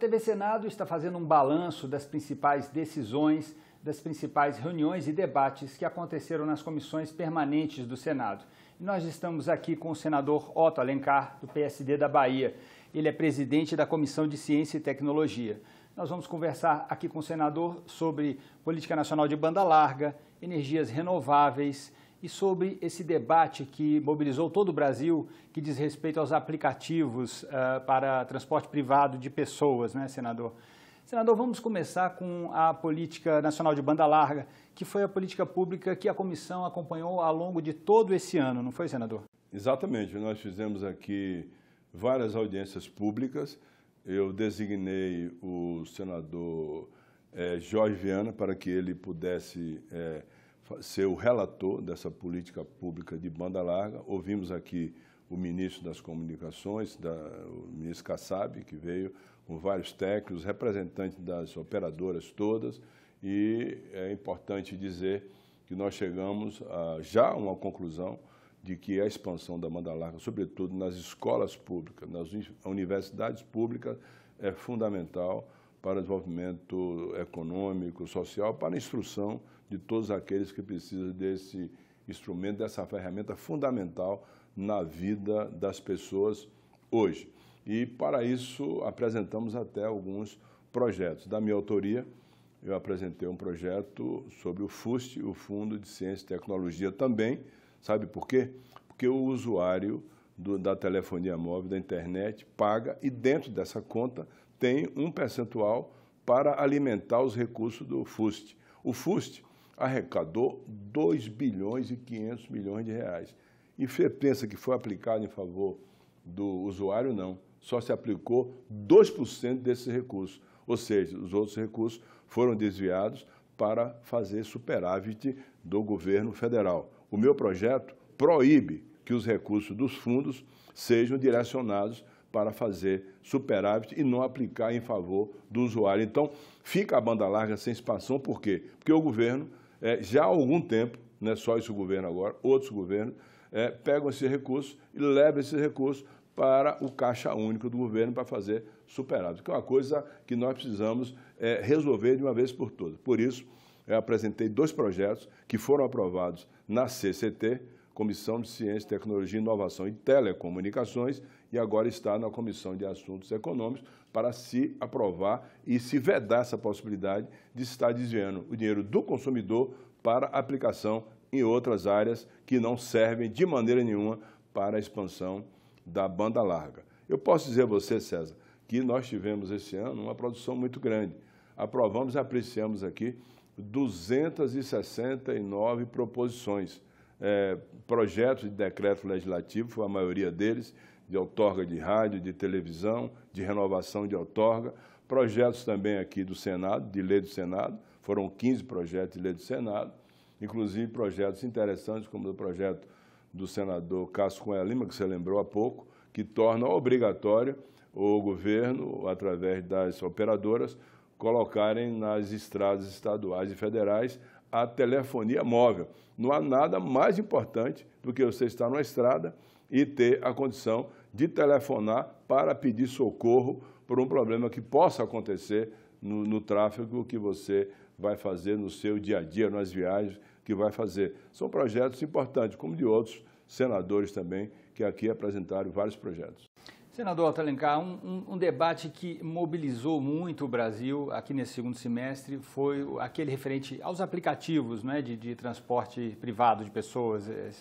TV Senado está fazendo um balanço das principais decisões, das principais reuniões e debates que aconteceram nas comissões permanentes do Senado. E nós estamos aqui com o senador Otto Alencar, do PSD da Bahia. Ele é presidente da Comissão de Ciência e Tecnologia. Nós vamos conversar aqui com o senador sobre política nacional de banda larga, energias renováveis, e sobre esse debate que mobilizou todo o Brasil, que diz respeito aos aplicativos uh, para transporte privado de pessoas, né, senador? Senador, vamos começar com a política nacional de banda larga, que foi a política pública que a comissão acompanhou ao longo de todo esse ano, não foi, senador? Exatamente. Nós fizemos aqui várias audiências públicas. Eu designei o senador é, Jorge Viana para que ele pudesse. É, ser o relator dessa política pública de banda larga. Ouvimos aqui o ministro das Comunicações, da, o ministro Kassab, que veio com vários técnicos, representantes das operadoras todas, e é importante dizer que nós chegamos a já uma conclusão de que a expansão da banda larga, sobretudo nas escolas públicas, nas universidades públicas, é fundamental para o desenvolvimento econômico, social, para a instrução de todos aqueles que precisam desse instrumento, dessa ferramenta fundamental na vida das pessoas hoje. E para isso apresentamos até alguns projetos. Da minha autoria, eu apresentei um projeto sobre o FUST, o Fundo de Ciência e Tecnologia também. Sabe por quê? Porque o usuário do, da telefonia móvel, da internet, paga e dentro dessa conta tem um percentual para alimentar os recursos do FUST. O FUST arrecadou 2 bilhões e 500 milhões de reais. E pensa que foi aplicado em favor do usuário? Não. Só se aplicou 2% desses recursos. Ou seja, os outros recursos foram desviados para fazer superávit do governo federal. O meu projeto proíbe que os recursos dos fundos sejam direcionados para fazer superávit e não aplicar em favor do usuário. Então, fica a banda larga sem expansão, por quê? Porque o governo é, já há algum tempo, não é só esse governo agora, outros governos, é, pegam esse recurso e levam esse recurso para o caixa único do governo para fazer superávit, que é uma coisa que nós precisamos é, resolver de uma vez por todas. Por isso, eu apresentei dois projetos que foram aprovados na CCT, Comissão de Ciência, Tecnologia, Inovação e Telecomunicações, e agora está na Comissão de Assuntos Econômicos, para se aprovar e se vedar essa possibilidade de estar desviando o dinheiro do consumidor para aplicação em outras áreas que não servem de maneira nenhuma para a expansão da banda larga. Eu posso dizer a você, César, que nós tivemos esse ano uma produção muito grande. Aprovamos e apreciamos aqui 269 proposições, é, projetos de decreto legislativo, foi a maioria deles, de outorga de rádio, de televisão, de renovação de outorga, projetos também aqui do Senado, de lei do Senado, foram 15 projetos de lei do Senado, inclusive projetos interessantes, como o projeto do senador Cássio Cunha Lima, que você lembrou há pouco, que torna obrigatório o governo, através das operadoras, colocarem nas estradas estaduais e federais a telefonia móvel. Não há nada mais importante do que você estar numa estrada e ter a condição de telefonar para pedir socorro por um problema que possa acontecer no, no tráfego que você vai fazer no seu dia a dia, nas viagens que vai fazer. São projetos importantes, como de outros senadores também, que aqui apresentaram vários projetos. Senador Atalencar, um, um, um, debate que mobilizou muito o Brasil aqui nesse segundo semestre foi aquele referente aos aplicativos né, de, de transporte privado de pessoas. É,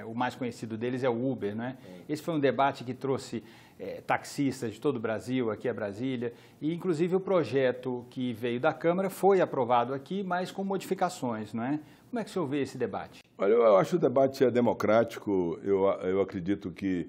é, o mais conhecido deles é o Uber. Né? Esse foi um debate que trouxe é, taxistas de todo o Brasil aqui a Brasília. E, inclusive, o projeto que veio da Câmara foi aprovado aqui, mas com modificações. Né? Como é que o senhor vê esse debate? Olha, eu acho o debate é democrático. Eu, eu acredito que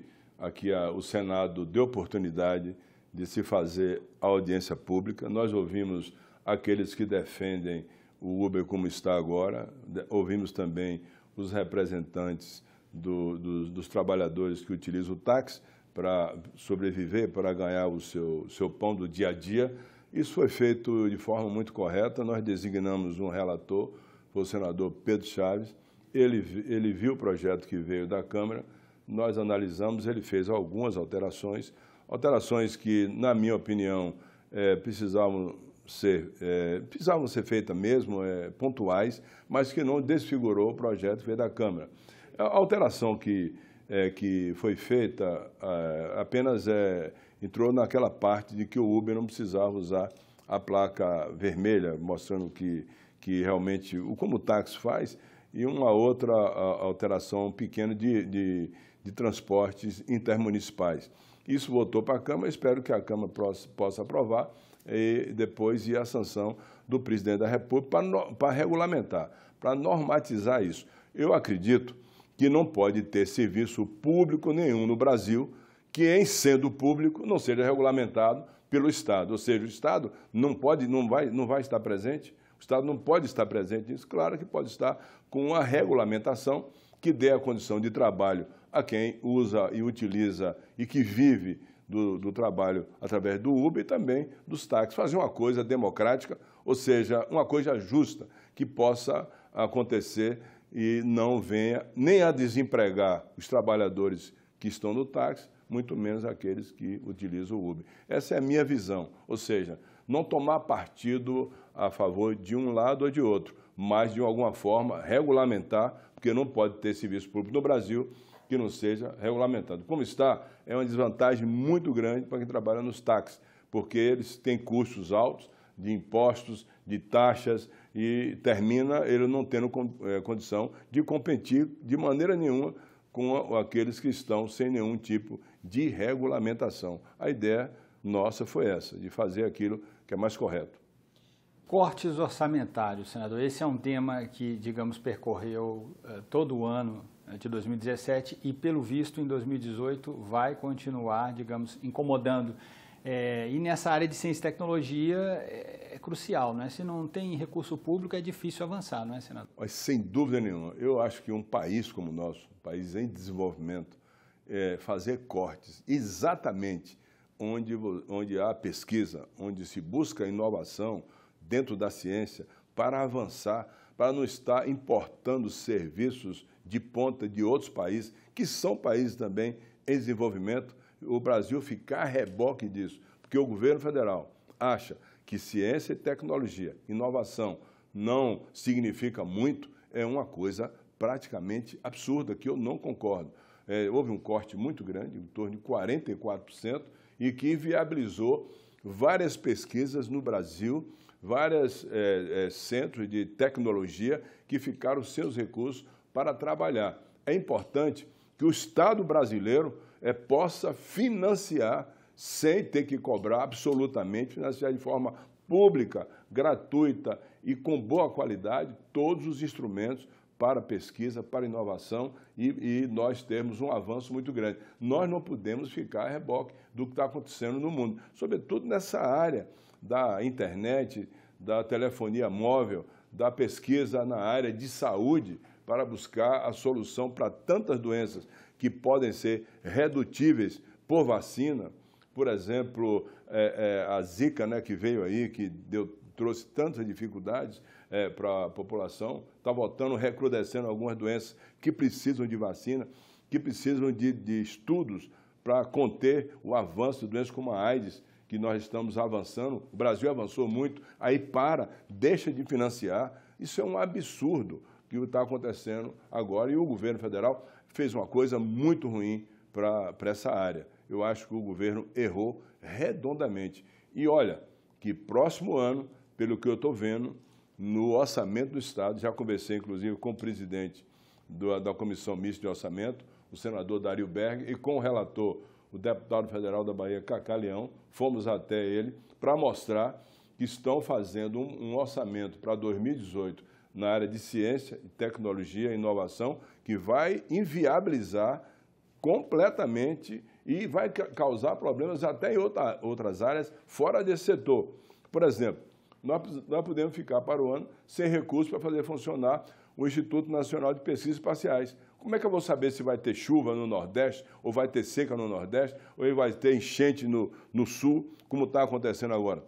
que a, ah, o Senado deu oportunidade de se fazer a audiência pública. Nós ouvimos aqueles que defendem o Uber como está agora, ouvimos também os representantes do, dos trabalhadores que utilizam o táxi para sobreviver, para ganhar o seu, seu pão do dia a dia. Isso foi feito de forma muito correta. Nós designamos um relator, foi o senador Pedro Chaves. Ele, ele viu o projeto que veio da Câmara, nós analisamos, ele fez algumas alterações, alterações que, na minha opinião, é, precisavam ser, é, precisavam ser feitas mesmo, é, pontuais, mas que não desfigurou o projeto que veio da Câmara. A alteração que, é, que foi feita é, apenas é, entrou naquela parte de que o Uber não precisava usar a placa vermelha, mostrando que, que realmente, como o táxi faz, e uma outra alteração pequena de, de de transportes intermunicipais. Isso voltou para a Câmara, espero que a Câmara possa aprovar e depois ir à sanção do presidente da República para, para regulamentar, para normatizar isso. Eu acredito que não pode ter serviço público nenhum no Brasil que, em sendo público, não seja regulamentado pelo Estado. Ou seja, o Estado não pode, não vai, não vai estar presente. O Estado não pode estar presente nisso. Claro que pode estar com uma regulamentação que dê a condição de trabalho a quem usa e utiliza e que vive do, do, trabalho através do Uber e também dos táxis. Fazer uma coisa democrática, ou seja, uma coisa justa que possa acontecer e não venha nem a desempregar os trabalhadores que estão no táxi, muito menos aqueles que utilizam o Uber. Essa é a minha visão, ou seja, não tomar partido a favor de um lado ou de outro, mas de alguma forma regulamentar, porque não pode ter serviço público no Brasil que não seja regulamentado. Como está, é uma desvantagem muito grande para quem trabalha nos táxis, porque eles têm custos altos de impostos, de taxas, e termina ele não tendo eh, condição de competir de maneira nenhuma com aqueles que estão sem nenhum tipo de regulamentação. A ideia nossa foi essa, de fazer aquilo que é mais correto. Cortes orçamentários, senador. Esse é um tema que, digamos, percorreu eh, todo o ano de 2017 e, pelo visto, em 2018 vai continuar, digamos, incomodando. É, e nessa área de ciência e tecnologia é, é, crucial, né? Se não tem recurso público é difícil avançar, não é, senador? Mas, sem dúvida nenhuma. Eu acho que um país como o nosso, um país em desenvolvimento, é, fazer cortes exatamente onde, onde há pesquisa, onde se busca inovação dentro da ciência para avançar, para não estar importando serviços de ponta de outros países, que são países também em desenvolvimento, o Brasil ficar a reboque disso, porque o governo federal acha que ciência e tecnologia, inovação, não significa muito, é uma coisa praticamente absurda, que eu não concordo. É, houve um corte muito grande, em torno de 44%, e que viabilizou várias pesquisas no Brasil, vários é, é, centros de tecnologia que ficaram seus recursos para trabalhar. É importante que o Estado brasileiro é, possa financiar sem ter que cobrar absolutamente, financiar de forma pública, gratuita e com boa qualidade todos os instrumentos para pesquisa, para inovação e, e, nós termos um avanço muito grande. Nós não podemos ficar a reboque do que está acontecendo no mundo, sobretudo nessa área da internet, da telefonia móvel, da pesquisa na área de saúde, para buscar a solução para tantas doenças que podem ser redutíveis por vacina. Por exemplo, é, é, a Zika, né, que veio aí, que deu, trouxe tantas dificuldades é, para a população, está voltando, recrudescendo algumas doenças que precisam de vacina, que precisam de, de estudos para conter o avanço de doenças como a AIDS, que nós estamos avançando, o Brasil avançou muito, aí para, deixa de financiar. Isso é um absurdo que está acontecendo agora. E o governo federal fez uma coisa muito ruim para essa área. Eu acho que o governo errou redondamente. E olha, que próximo ano, pelo que eu estou vendo, no orçamento do Estado, já conversei inclusive com o presidente do, da Comissão Mista de Orçamento, o senador Dario Berg, e com o relator, o deputado federal da Bahia, Cacá Leão, fomos até ele para mostrar que estão fazendo um, um orçamento para 2018 na área de ciência, tecnologia e inovação, que vai inviabilizar completamente e vai causar problemas até em outra, outras áreas fora desse setor. Por exemplo, nós, nós podemos ficar para o ano sem recursos para fazer funcionar o Instituto Nacional de Pesquisas Espaciais. Como é que eu vou saber se vai ter chuva no Nordeste, ou vai ter seca no Nordeste, ou vai ter enchente no, no Sul, como está acontecendo agora,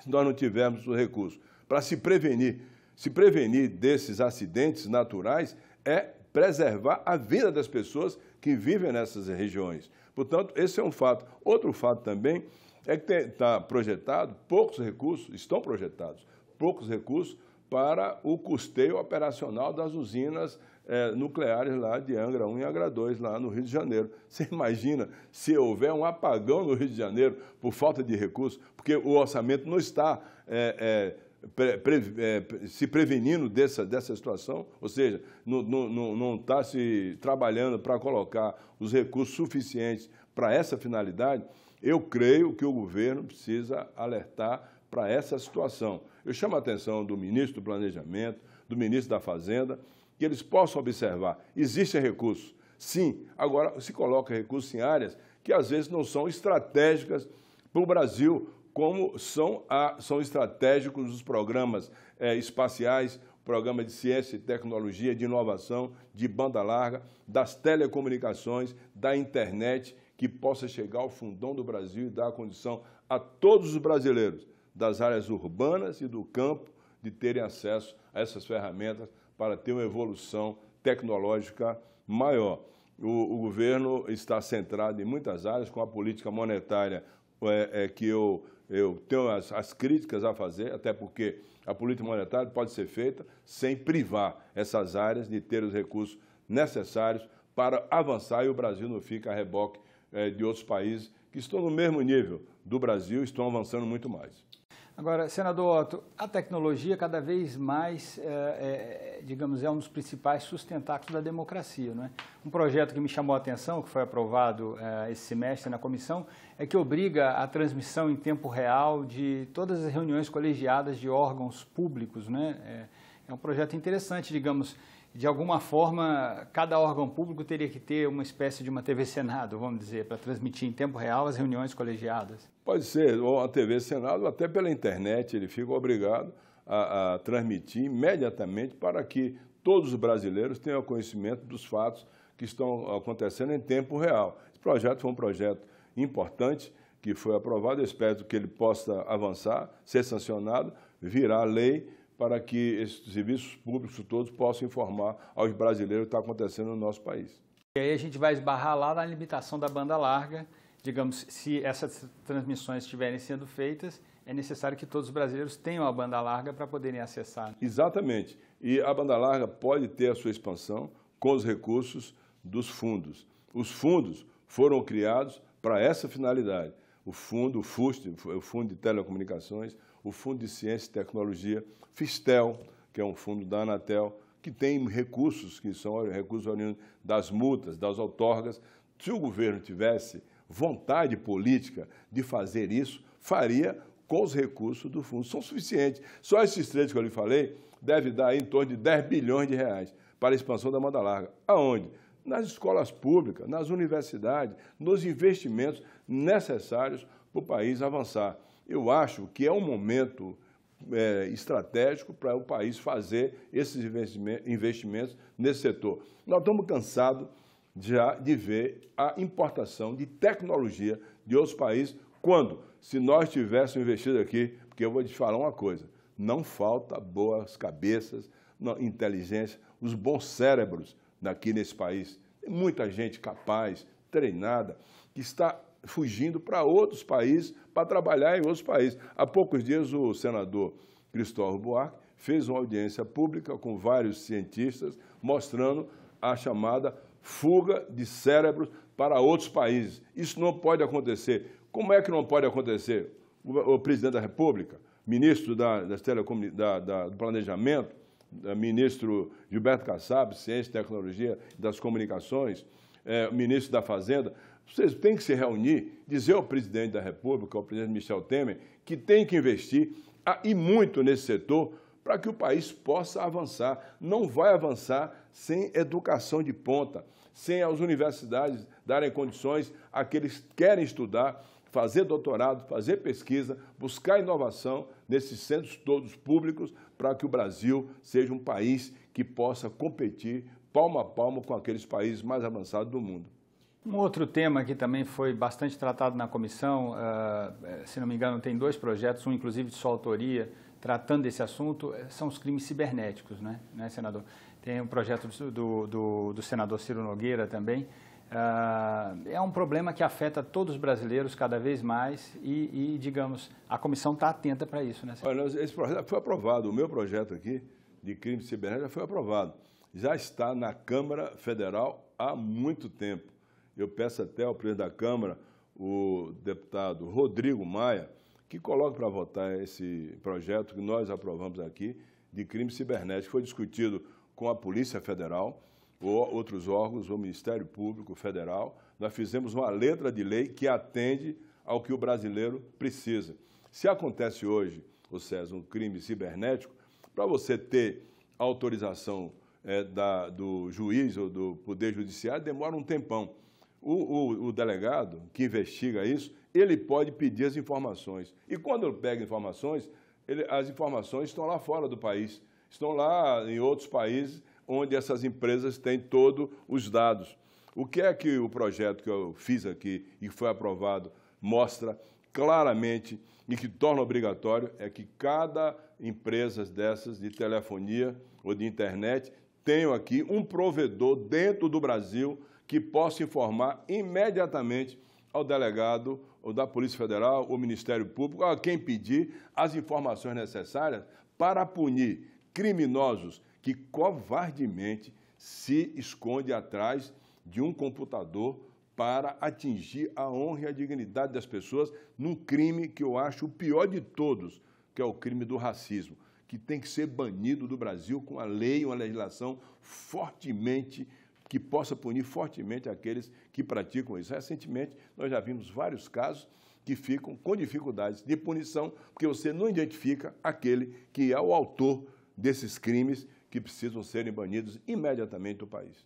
se nós não tivermos os recursos? Para se prevenir, se prevenir desses acidentes naturais é preservar a vida das pessoas que vivem nessas regiões. Portanto, esse é um fato. Outro fato também é que está projetado poucos recursos, estão projetados poucos recursos para o custeio operacional das usinas é, nucleares lá de Angra 1 e Angra 2, lá no Rio de Janeiro. Você imagina se houver um apagão no Rio de Janeiro por falta de recursos, porque o orçamento não está é, é, pre, pre, é, se prevenindo dessa, dessa situação, ou seja, não está se trabalhando para colocar os recursos suficientes para essa finalidade, eu creio que o governo precisa alertar para essa situação. Eu chamo a atenção do ministro do Planejamento, do ministro da Fazenda, que eles possam observar, existem recursos, sim, agora se coloca recursos em áreas que às vezes não são estratégicas para o Brasil, como são, a, são estratégicos os programas é, espaciais, programa de ciência e tecnologia, de inovação, de banda larga, das telecomunicações, da internet, que possa chegar ao fundão do Brasil e dar a condição a todos os brasileiros das áreas urbanas e do campo de terem acesso a essas ferramentas para ter uma evolução tecnológica maior. O, o governo está centrado em muitas áreas, com a política monetária é, é, que eu eu tenho as, as, críticas a fazer, até porque a política monetária pode ser feita sem privar essas áreas de ter os recursos necessários para avançar e o Brasil não fica a reboque eh, de outros países que estão no mesmo nível do Brasil, estão avançando muito mais. Agora, senador Otto, a tecnologia cada vez mais, é, é, digamos, é um dos principais sustentáculos da democracia. Não é? Um projeto que me chamou a atenção, que foi aprovado é, esse semestre na comissão, é que obriga a transmissão em tempo real de todas as reuniões colegiadas de órgãos públicos. Né? É, é um projeto interessante, digamos, de alguma forma, cada órgão público teria que ter uma espécie de uma TV Senado, vamos dizer, para transmitir em tempo real as reuniões colegiadas? Pode ser, ou a TV Senado, até pela internet, ele fica obrigado a, a transmitir imediatamente para que todos os brasileiros tenham conhecimento dos fatos que estão acontecendo em tempo real. Esse projeto foi um projeto importante que foi aprovado, eu espero que ele possa avançar, ser sancionado, virar lei para que esses serviços públicos todos possam informar aos brasileiros o que está acontecendo no nosso país. E aí a gente vai esbarrar lá na limitação da banda larga. Digamos, se essas transmissões estiverem sendo feitas, é necessário que todos os brasileiros tenham a banda larga para poderem acessar. Exatamente. E a banda larga pode ter a sua expansão com os recursos dos fundos. Os fundos foram criados para essa finalidade. O fundo, o FUST, o Fundo de Telecomunicações, o Fundo de Ciência e Tecnologia, Fistel, que é um fundo da Anatel, que tem recursos que são recursos oriundos das multas, das outorgas. Se o governo tivesse vontade política de fazer isso, faria com os recursos do fundo. São suficientes. Só esses três que eu lhe falei deve dar em torno de 10 bilhões de reais para a expansão da banda larga. Aonde? Nas escolas públicas, nas universidades, nos investimentos necessários para o país avançar eu acho que é um momento é, estratégico para o país fazer esses investimentos nesse setor. Nós estamos cansados já de ver a importação de tecnologia de outros países, quando, se nós tivéssemos investido aqui, porque eu vou te falar uma coisa, não falta boas cabeças, inteligência, os bons cérebros daqui nesse país. Tem muita gente capaz, treinada, que está fugindo para outros países para trabalhar em outros países. Há poucos dias, o senador Cristóvão Buarque fez uma audiência pública com vários cientistas mostrando a chamada fuga de cérebros para outros países. Isso não pode acontecer. Como é que não pode acontecer? O, presidente da República, ministro da, da, da, do Planejamento, eh, ministro Gilberto Kassab, Ciência e Tecnologia das Comunicações, é, ministro da Fazenda, vocês têm que se reunir, dizer ao presidente da República, ao presidente Michel Temer, que tem que investir ah, e muito nesse setor para que o país possa avançar. Não vai avançar sem educação de ponta, sem as universidades darem condições àqueles que querem estudar, fazer doutorado, fazer pesquisa, buscar inovação nesses centros todos públicos para que o Brasil seja um país que possa competir palmo a palmo com aqueles países mais avançados do mundo. Um outro tema que também foi bastante tratado na comissão, ah, eh, se não me engano, tem dois projetos, um inclusive de sua autoria, tratando desse assunto, eh, são os crimes cibernéticos, né, né senador? Tem um projeto do, do, do senador Ciro Nogueira também. Ah, é um problema que afeta todos os brasileiros cada vez mais e, e digamos, a comissão está atenta para isso, né, senador? Olha, esse projeto foi aprovado, o meu projeto aqui de crimes cibernéticos foi aprovado. Já está na Câmara Federal há muito tempo eu peço até ao presidente da Câmara, o deputado Rodrigo Maia, que coloque para votar esse projeto que nós aprovamos aqui de crime cibernético. Foi discutido com a Polícia Federal, ou outros órgãos, o Ministério Público Federal. Nós fizemos uma letra de lei que atende ao que o brasileiro precisa. Se acontece hoje, ou seja, um crime cibernético, para você ter autorização é, da, do juiz ou do Poder Judiciário, demora um tempão o, o, o delegado que investiga isso, ele pode pedir as informações. E quando ele pega informações, ele, as informações estão lá fora do país, estão lá em outros países onde essas empresas têm todos os dados. O que é que o projeto que eu fiz aqui e foi aprovado mostra claramente e que torna obrigatório é que cada empresa dessas de telefonia ou de internet tenha aqui um provedor dentro do Brasil que possa informar imediatamente ao delegado ou da Polícia Federal ou Ministério Público, a quem pedir as informações necessárias para punir criminosos que covardemente se esconde atrás de um computador para atingir a honra e a dignidade das pessoas num crime que eu acho o pior de todos, que é o crime do racismo, que tem que ser banido do Brasil com a lei, uma legislação fortemente que possa punir fortemente aqueles que praticam isso. Recentemente, nós já vimos vários casos que ficam com dificuldades de punição, porque você não identifica aquele que é o autor desses crimes que precisam serem banidos imediatamente do país.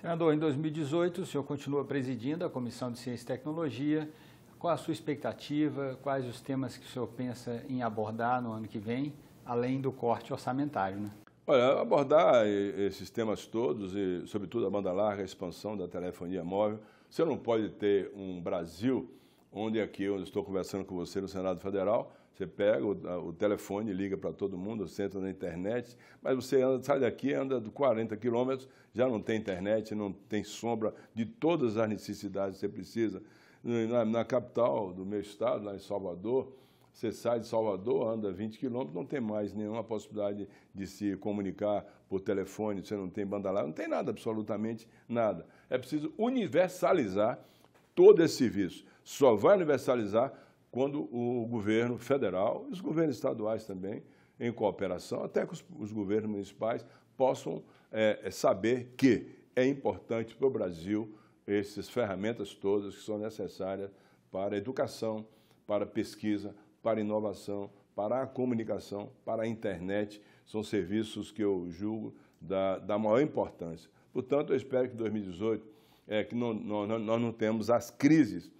Senador, em 2018, o senhor continua presidindo a Comissão de Ciência e Tecnologia. Qual a sua expectativa? Quais os temas que o senhor pensa em abordar no ano que vem, além do corte orçamentário? Né? Olha, abordar esses temas todos e, sobretudo, a banda larga, a expansão da telefonia móvel. Você não pode ter um Brasil onde aqui eu estou conversando com você no Senado Federal, você pega o, o telefone, liga para todo mundo, você entra na internet, mas você anda, sai daqui, anda 40 quilômetros, já não tem internet, não tem sombra de todas as necessidades que você precisa. Na, na capital do meu estado, lá em Salvador, você sai de Salvador, anda 20 quilômetros, não tem mais nenhuma possibilidade de se comunicar por telefone, você não tem banda larga, não tem nada, absolutamente nada. É preciso universalizar todo esse serviço. Só vai universalizar quando o governo federal, os governos estaduais também, em cooperação, até que os, os governos municipais possam é, é, saber que é importante para o Brasil essas ferramentas todas que são necessárias para a educação, para a pesquisa, para a inovação, para a comunicação, para a internet. São serviços que eu julgo da, da maior importância. Portanto, eu espero que 2018, é, que não, não, nós não temos as crises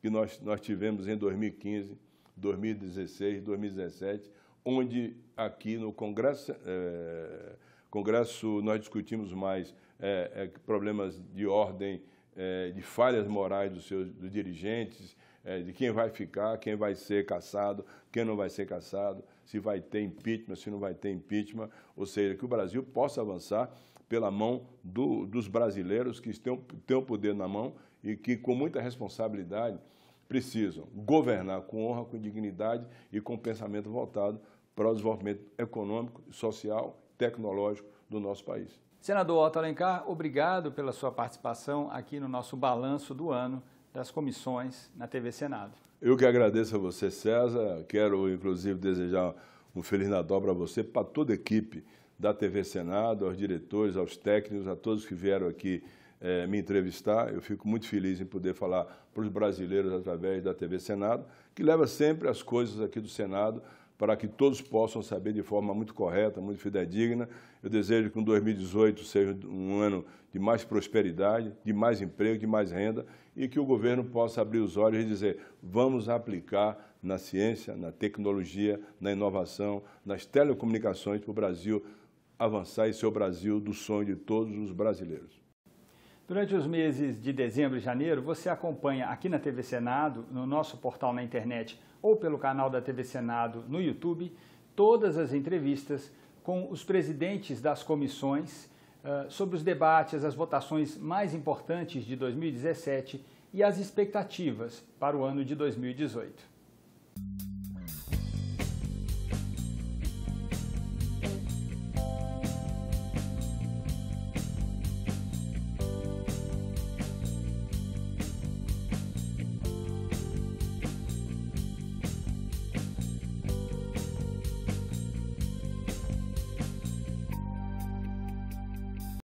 que nós, nós tivemos em 2015, 2016, 2017, onde aqui no Congresso, é, Congresso nós discutimos mais é, é problemas de ordem, é, de falhas morais dos, seus, dos dirigentes, é, de quem vai ficar, quem vai ser caçado, quem não vai ser caçado, se vai ter impeachment, se não vai ter impeachment, ou seja, que o Brasil possa avançar pela mão do, dos brasileiros que têm, têm o poder na mão e que, com muita responsabilidade, precisam governar com honra, com dignidade e com pensamento voltado para o desenvolvimento econômico, social, tecnológico do nosso país. Senador Otto Alencar, obrigado pela sua participação aqui no nosso balanço do ano das comissões na TV Senado. Eu que agradeço a você, César. Quero, inclusive, desejar um Feliz Natal para você, para toda a equipe da TV Senado, aos diretores, aos técnicos, a todos que vieram aqui eh, me entrevistar. Eu fico muito feliz em poder falar para os brasileiros através da TV Senado, que leva sempre as coisas aqui do Senado para que todos possam saber de forma muito correta, muito fidedigna. Eu desejo que 2018 seja um ano de mais prosperidade, de mais emprego, de mais renda e que o governo possa abrir os olhos e dizer: vamos aplicar na ciência, na tecnologia, na inovação, nas telecomunicações para o Brasil avançar e ser o Brasil do sonho de todos os brasileiros. Durante os meses de dezembro e janeiro, você acompanha aqui na TV Senado, no nosso portal na internet ou pelo canal da TV Senado no YouTube, todas as entrevistas com os presidentes das comissões uh, sobre os debates, as votações mais importantes de 2017 e as expectativas para o ano de 2018.